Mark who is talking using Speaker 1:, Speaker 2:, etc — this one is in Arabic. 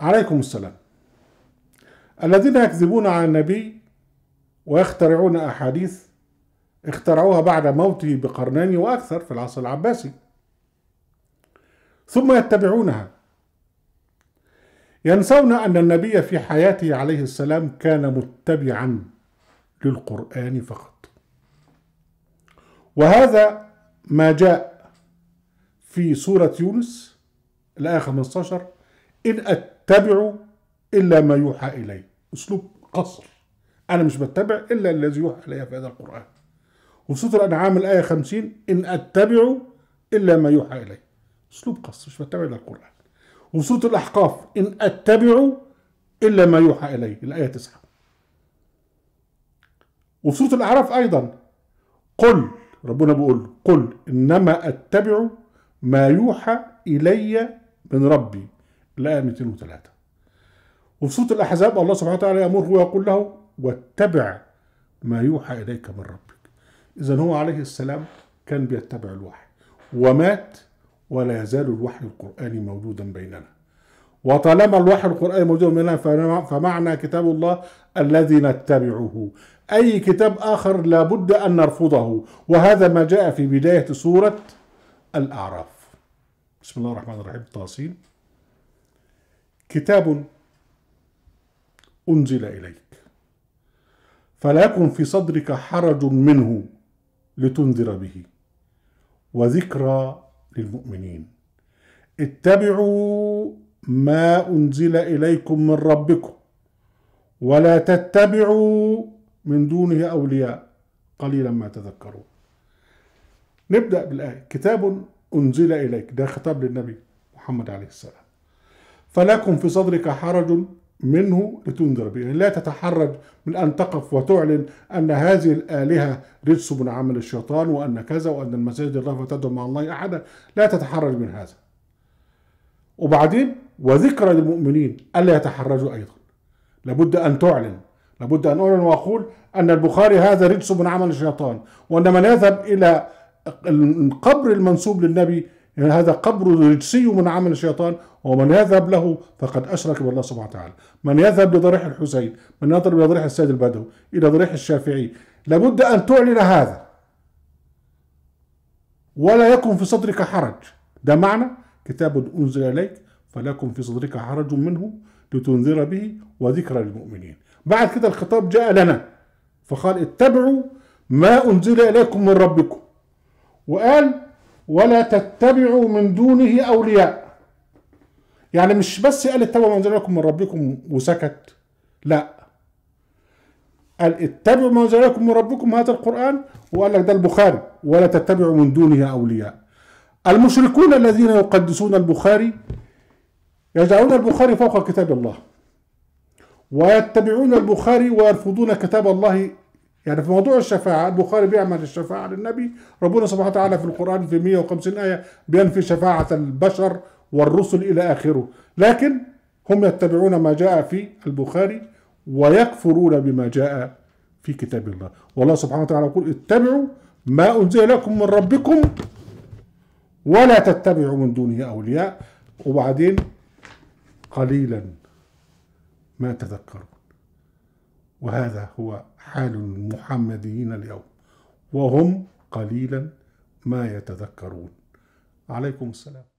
Speaker 1: عليكم السلام الذين يكذبون على النبي ويخترعون أحاديث اخترعوها بعد موته بقرنين وأكثر في العصر العباسي ثم يتبعونها ينسون أن النبي في حياته عليه السلام كان متبعا للقرآن فقط وهذا ما جاء في سورة يونس الآية 15 إن أتبع إلا ما يوحى إلي أسلوب قصر أنا مش بتبع إلا الذي يوحى إلي في هذا القرآن وسورة الأنعام الآية 50 إن أتبع إلا ما يوحى إلي أسلوب قصر مش بتبع إلا القرآن وسورة الأحقاف إن أتبع إلا ما يوحى إلي الآية 9 وسورة الأعراف أيضا قل ربنا بيقول قل إنما أتبع ما يوحى إلي من ربي الآية 203 وفي سورة الأحزاب الله سبحانه وتعالى يأمره ويقول له واتبع ما يوحى إليك من ربك إذا هو عليه السلام كان بيتبع الوحي ومات ولا يزال الوحي القرآني موجودا بيننا وطالما الوحي القرآني موجود بيننا فمعنى كتاب الله الذي نتبعه أي كتاب آخر لابد أن نرفضه وهذا ما جاء في بداية سورة الأعراف بسم الله الرحمن الرحيم طاسين كتاب أنزل إليك فلا يكن في صدرك حرج منه لتنذر به وذكرى للمؤمنين اتبعوا ما أنزل إليكم من ربكم ولا تتبعوا من دونه أولياء قليلا ما تذكرون نبدأ بالآية كتاب أنزل إليك ده خطاب للنبي محمد عليه السلام فلكم في صدرك حرج منه لتنذر به يعني لا تتحرج من أن تقف وتعلن أن هذه الآلهة رجس من عمل الشيطان وأن كذا وأن المساجد الله تدعو مع الله أحدا لا تتحرج من هذا وبعدين وذكرى للمؤمنين ألا يتحرجوا أيضا لابد أن تعلن لابد أن أعلن وأقول أن البخاري هذا رجس من عمل الشيطان وأن من يذهب إلى القبر المنسوب للنبي يعني هذا قبر رجسي من عمل الشيطان ومن يذهب له فقد أشرك بالله سبحانه وتعالى من يذهب لضريح الحسين من يضرب لضريح السيد البدوي إلى ضريح الشافعي لابد أن تعلن هذا ولا يكن في صدرك حرج ده معنى كتاب أنزل إليك فلكم في صدرك حرج منه لتنذر به وذكرى للمؤمنين بعد كده الخطاب جاء لنا فقال اتبعوا ما أنزل إليكم من ربكم وقال ولا تتبعوا من دونه أولياء يعني مش بس قال اتبعوا ما انزل لكم من ربكم وسكت لا قال اتبعوا ما انزل لكم من ربكم هذا القران وقال لك ده البخاري ولا تتبعوا من دونه اولياء المشركون الذين يقدسون البخاري يجعلون البخاري فوق كتاب الله ويتبعون البخاري ويرفضون كتاب الله يعني في موضوع الشفاعة البخاري بيعمل الشفاعة للنبي ربنا سبحانه وتعالى في القرآن في 150 آية بينفي شفاعة البشر والرسل إلى آخره لكن هم يتبعون ما جاء في البخاري ويكفرون بما جاء في كتاب الله والله سبحانه وتعالى يقول اتبعوا ما أنزل لكم من ربكم ولا تتبعوا من دونه أولياء وبعدين قليلا ما تذكرون وهذا هو حال المحمديين اليوم وهم قليلا ما يتذكرون عليكم السلام